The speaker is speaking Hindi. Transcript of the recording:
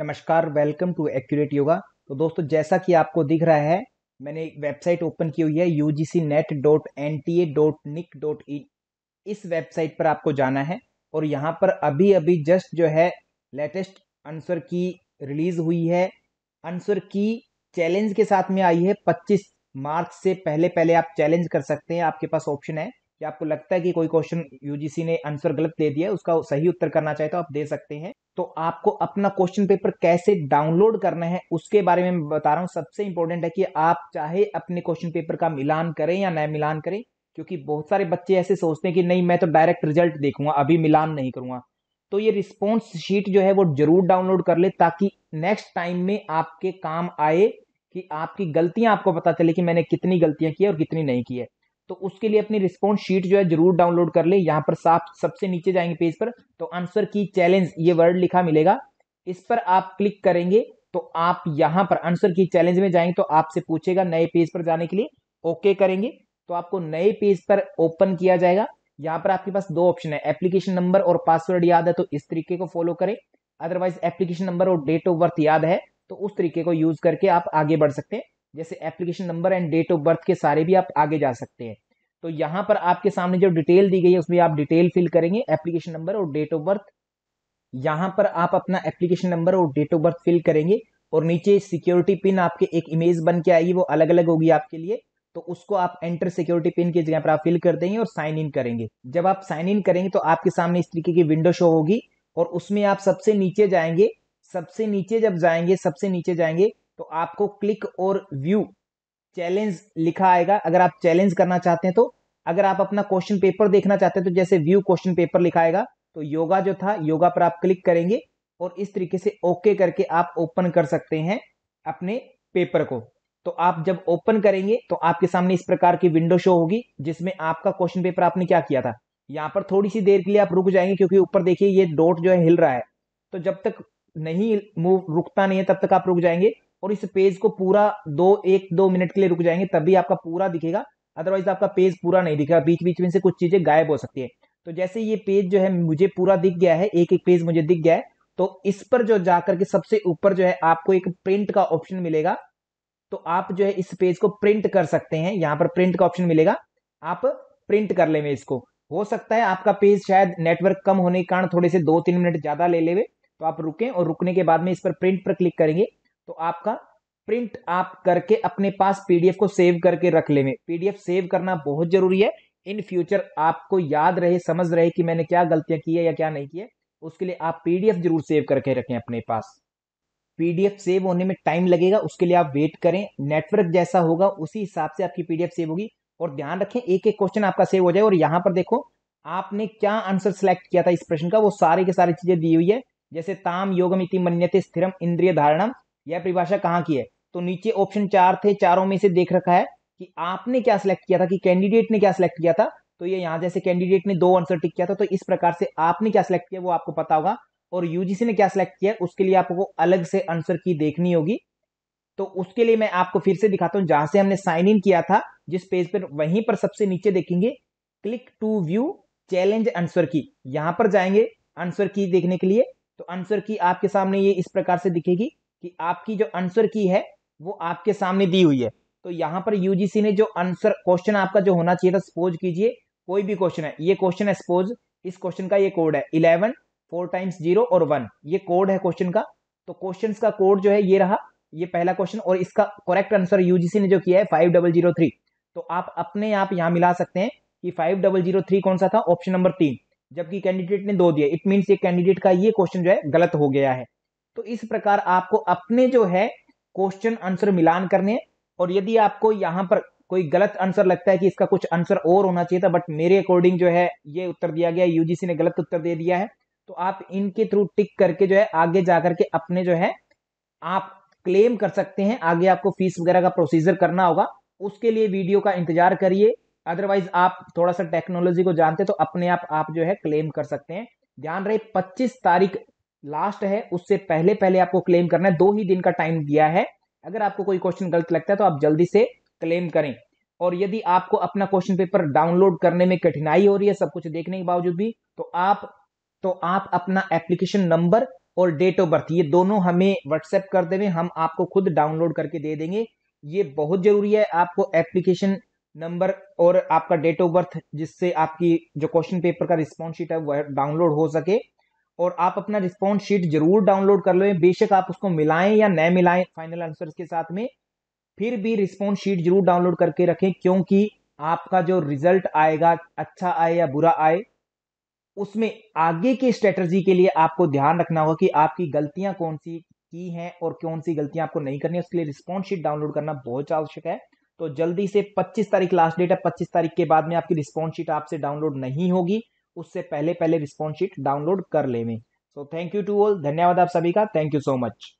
नमस्कार वेलकम टू एक्यूरेट योगा तो दोस्तों जैसा कि आपको दिख रहा है मैंने एक वेबसाइट ओपन की हुई है U G C net dot N T A dot nic dot in इस वेबसाइट पर आपको जाना है और यहाँ पर अभी अभी जस्ट जो है लेटेस्ट आंसर की रिलीज हुई है आंसर की चैलेंज के साथ में आई है 25 मार्च से पहले पहले आप चैलेंज कर सकते हैं आपके पास ऑप्शन है या आपको लगता है कि कोई क्वेश्चन यूजीसी ने आंसर गलत दे दिया है उसका सही उत्तर करना चाहे तो आप दे सकते हैं तो आपको अपना क्वेश्चन पेपर कैसे डाउनलोड करना है उसके बारे में मैं बता रहा हूँ सबसे इंपॉर्टेंट है कि आप चाहे अपने क्वेश्चन पेपर का मिलान करें या न मिलान करें क्योंकि बहुत सारे बच्चे ऐसे सोचते हैं कि नहीं मैं तो डायरेक्ट रिजल्ट देखूंगा अभी मिलान नहीं करूंगा तो ये रिस्पॉन्स शीट जो है वो जरूर डाउनलोड कर ले ताकि नेक्स्ट टाइम में आपके काम आए कि आपकी गलतियां आपको पता चले कि मैंने कितनी गलतियां की है और कितनी नहीं की है तो उसके लिए अपनी रिस्पॉन्स शीट जो है जरूर डाउनलोड कर ले यहाँ पर साफ सबसे नीचे जाएंगे पेज पर तो आंसर की चैलेंज ये वर्ड लिखा मिलेगा इस पर आप क्लिक करेंगे तो आप यहाँ पर आंसर की चैलेंज में जाएंगे तो आपसे पूछेगा नए पेज पर जाने के लिए ओके करेंगे तो आपको नए पेज पर ओपन किया जाएगा यहाँ पर आपके पास दो ऑप्शन है एप्लीकेशन नंबर और पासवर्ड याद है तो इस तरीके को फॉलो करें अदरवाइज एप्लीकेशन नंबर और डेट ऑफ बर्थ याद है तो उस तरीके को यूज करके आप आगे बढ़ सकते हैं जैसे application number and date of birth के सारे भी आप आगे जा सकते हैं तो यहां पर आपके सामने जो डिटेल दी गई है उसमें आप डिटेल फिल करेंगे एप्लीकेशन नंबर और डेट ऑफ बर्थ यहां पर आप अपना एप्लीकेशन नंबर और डेट ऑफ बर्थ फिल करेंगे और नीचे सिक्योरिटी पिन आपके एक इमेज बन के आएगी वो अलग अलग होगी आपके लिए तो उसको आप एंटर सिक्योरिटी पिन की जगह पर आप फिल कर देंगे और साइन इन करेंगे जब आप साइन इन करेंगे तो आपके सामने इस तरीके की विंडो शो होगी और उसमें आप सबसे नीचे जाएंगे सबसे नीचे जब जाएंगे सबसे नीचे जाएंगे तो आपको क्लिक और व्यू चैलेंज लिखा आएगा अगर आप चैलेंज करना चाहते हैं तो अगर आप अपना क्वेश्चन पेपर देखना चाहते हैं तो जैसे व्यू क्वेश्चन पेपर लिखा आएगा तो योगा जो था योगा पर आप क्लिक करेंगे और इस तरीके से ओके करके आप ओपन कर सकते हैं अपने पेपर को तो आप जब ओपन करेंगे तो आपके सामने इस प्रकार की विंडो शो होगी जिसमें आपका क्वेश्चन पेपर आपने क्या किया था यहाँ पर थोड़ी सी देर के लिए आप रुक जाएंगे क्योंकि ऊपर देखिए ये डोट जो है हिल रहा है तो जब तक नहीं मूव रुकता नहीं है तब तक आप रुक जाएंगे और इस पेज को पूरा दो एक दो मिनट के लिए रुक जाएंगे तभी आपका पूरा दिखेगा अदरवाइज आपका पेज पूरा नहीं दिखेगा बीच बीच में से कुछ चीजें गायब हो सकती है तो जैसे ये पेज जो है मुझे पूरा दिख गया है एक एक पेज मुझे दिख गया है तो इस पर जो जाकर के सबसे ऊपर जो है आपको एक प्रिंट का ऑप्शन मिलेगा तो आप जो है इस पेज को प्रिंट कर सकते हैं यहां पर प्रिंट का ऑप्शन मिलेगा आप प्रिंट कर लेंगे इसको हो सकता है आपका पेज शायद नेटवर्क कम होने के कारण थोड़े से दो तीन मिनट ज्यादा ले लेवे तो आप रुकें और रुकने के बाद में इस पर प्रिंट पर क्लिक करेंगे तो आपका प्रिंट आप करके अपने पास पीडीएफ को सेव करके रख लेने पीडीएफ सेव करना बहुत जरूरी है इन फ्यूचर आपको याद रहे समझ रहे कि मैंने क्या गलतियां की है या क्या नहीं की है उसके लिए आप पीडीएफ जरूर सेव करके रखें अपने पास पीडीएफ सेव होने में टाइम लगेगा उसके लिए आप वेट करें नेटवर्क जैसा होगा उसी हिसाब से आपकी पीडीएफ सेव होगी और ध्यान रखें एक एक क्वेश्चन आपका सेव हो जाए और यहाँ पर देखो आपने क्या आंसर सिलेक्ट किया था इस प्रश्न का वो सारी के सारी चीजें दी हुई है जैसे ताम योगम इति मन्यते स्थिरम इंद्रिय धारणम यह परिभाषा कहाँ की है तो नीचे ऑप्शन चार थे चारों में से देख रखा है कि आपने क्या सिलेक्ट किया था कि कैंडिडेट ने क्या सिलेक्ट किया था तो ये यहाँ जैसे कैंडिडेट ने दो आंसर टिक किया था तो इस प्रकार से आपने क्या सिलेक्ट किया वो आपको पता होगा और यूजीसी ने क्या सिलेक्ट किया उसके लिए आपको अलग से आंसर की देखनी होगी तो उसके लिए मैं आपको फिर से दिखाता हूँ जहां से हमने साइन इन किया था जिस पेज पर वहीं पर सबसे नीचे देखेंगे click to view challenge answer key यहां पर जाएंगे आंसर की देखने के लिए तो आंसर की आपके सामने ये इस प्रकार से दिखेगी कि आपकी जो आंसर की है वो आपके सामने दी हुई है तो यहाँ पर यूजीसी ने जो आंसर क्वेश्चन आपका जो होना चाहिए था सपोज कीजिए कोई भी क्वेश्चन है ये क्वेश्चन है सपोज इस क्वेश्चन का ये कोड है इलेवन फोर टाइम्स जीरो और वन ये कोड है क्वेश्चन का तो क्वेश्चन का कोड जो है ये रहा ये पहला क्वेश्चन और इसका करेक्ट आंसर यूजीसी ने जो किया है फाइव डबल जीरो थ्री तो आप अपने आप यहाँ मिला सकते हैं कि फाइव डबल जीरो थ्री कौन सा था ऑप्शन नंबर तीन जबकि कैंडिडेट ने दो दिया इट मीन्स ये कैंडिडेट का ये क्वेश्चन जो है गलत हो गया है तो इस प्रकार आपको अपने जो है क्वेश्चन आंसर मिलान करने और यदि आपको यहाँ पर कोई गलत आंसर लगता है कि इसका कुछ आंसर और होना चाहिए था बट मेरे अकॉर्डिंग जो है ये उत्तर दिया गया यूजीसी ने गलत उत्तर दे दिया है तो आप इनके थ्रू टिक करके जो है आगे जाकर के अपने जो है आप क्लेम कर सकते हैं आगे आपको फीस वगैरह का प्रोसीजर करना होगा उसके लिए वीडियो का इंतजार करिए अदरवाइज आप थोड़ा सा टेक्नोलॉजी को जानते तो अपने आप आप जो है क्लेम कर सकते हैं ध्यान रहे 25 तारीख लास्ट है उससे पहले पहले आपको क्लेम करना है दो ही दिन का टाइम दिया है अगर आपको कोई क्वेश्चन गलत लगता है तो आप जल्दी से क्लेम करें और यदि आपको अपना क्वेश्चन पेपर डाउनलोड करने में कठिनाई हो रही है सब कुछ देखने के बावजूद भी तो आप तो आप अपना एप्लीकेशन नंबर और डेट ऑफ बर्थ ये दोनों हमें व्हाट्सएप कर देवे हम आपको खुद डाउनलोड करके दे देंगे ये बहुत जरूरी है आपको एप्लीकेशन नंबर और आपका डेट ऑफ बर्थ जिससे आपकी जो क्वेश्चन पेपर का रिस्पॉन्स शीट है वह डाउनलोड हो सके और आप अपना रिस्पॉन्स शीट जरूर डाउनलोड कर लो बेशक आप उसको मिलाएं या न मिलाएं फाइनल आंसर के साथ में फिर भी रिस्पॉन्स शीट जरूर डाउनलोड करके रखें क्योंकि आपका जो रिजल्ट आएगा अच्छा आए या बुरा आए उसमें आगे की स्ट्रेटर्जी के लिए आपको ध्यान रखना होगा कि आपकी गलतियां कौन सी की हैं और कौन सी गलतियां आपको नहीं करनी है उसके लिए रिस्पॉन्स शीट डाउनलोड करना बहुत आवश्यक है तो जल्दी से 25 तारीख लास्ट डेट है 25 तारीख के बाद में आपकी रिस्पॉन्स शीट आपसे डाउनलोड नहीं होगी उससे पहले पहले रिस्पॉन्स शीट डाउनलोड कर लेवे so thank you to all धन्यवाद आप सभी का थैंक यू सो मच